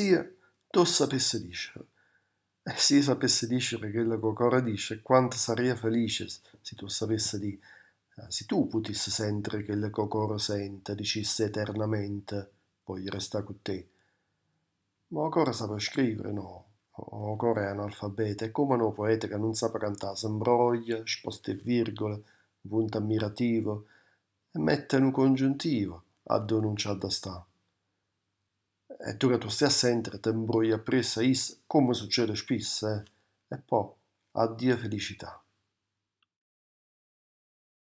Sia tu sapessi dicere. E eh, si sapessi dicere quello che ancora dice, quanto sarei felice se tu sapessi di, eh, se tu potessi sentire quello che ancora sente, dicesse eternamente, voglio restare con te. Ma ancora sa scrivere, no? Ancora è analfabeta, è come un poeta che non sa cantare, s'imbroglia, sposta virgole, punto ammirativo, e mette un congiuntivo, a dove da stare. E tu che tu stai dentro ti imbrogli appresso a isso, come succede spesso, eh? e poi addio felicità.